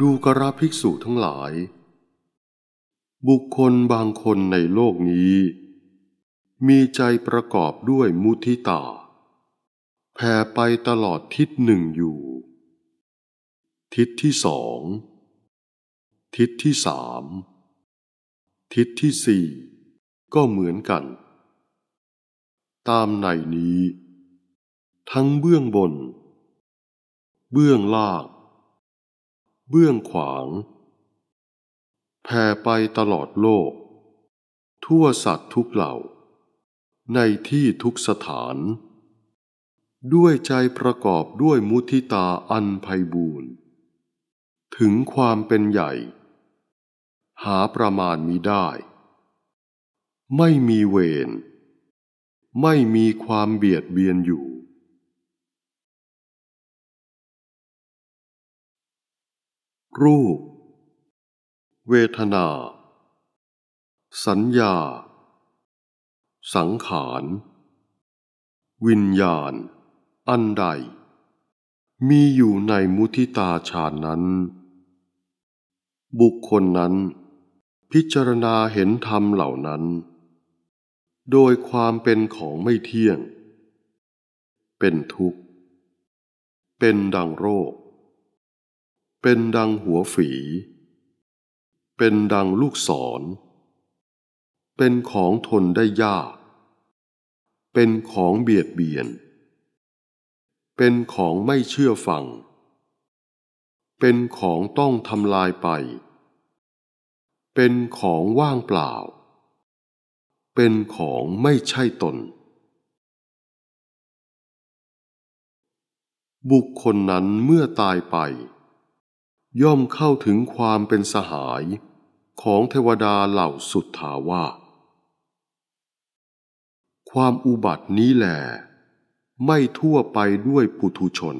ดูกระภิกษุทั้งหลาย บุคคลบางคนในโลกนี้ มีใจประกอบด้วยมุทิตาแผ่ไปตลอดทิศหนึ่งอยู่ ทิศที่สอง ทิศที่สาม ทิศที่สี่ ก็เหมือนกัน ตามในนี้ ทั้งเบื้องบน เบื้องล่างเบื้องขวางแผ่ไปตลอดโลก ทั่วสัตว์ทุกเหล่า ในที่ทุกสถาน ด้วยใจประกอบด้วยมุทิตาอันไพบูรณ์ถึงความเป็นใหญ่ หาประมาณมิได้ ไม่มีเวรไม่มีความเบียดเบียนอยู่รูป เวทนา สัญญา สังขาร วิญญาณ อันใด มีอยู่ในมุทิตาฌานนั้น บุคคลนั้น พิจารณาเห็นธรรมเหล่านั้น โดยความเป็นของไม่เที่ยง เป็นทุกข์ เป็นดังโรคเป็นดังหัวฝี เป็นดังลูกศร เป็นของทนได้ยาก เป็นของเบียดเบียน เป็นของไม่เชื่อฟัง เป็นของต้องทำลายไป เป็นของว่างเปล่า เป็นของไม่ใช่ตน บุคคลนั้นเมื่อตายไปย่อมเข้าถึงความเป็นสหายของเทวดาเหล่าสุทาวาความอุบัตินี้แหลไม่ทั่วไปด้วยปุถุชน